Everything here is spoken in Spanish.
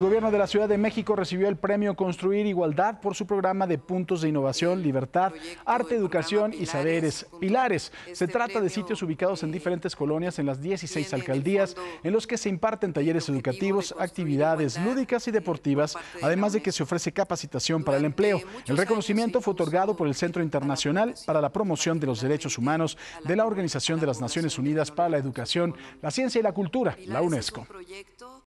El gobierno de la Ciudad de México recibió el premio Construir Igualdad por su programa de puntos de innovación, libertad, arte, educación y saberes. Pilares. Se este trata de sitios ubicados en diferentes colonias en las 16 alcaldías en los que se imparten talleres educativos, actividades lúdicas y deportivas, además de que se ofrece capacitación para el empleo. El reconocimiento fue otorgado por el Centro Internacional para la Promoción de los Derechos Humanos de la Organización de las Naciones Unidas para la Educación, la Ciencia y la Cultura, la UNESCO.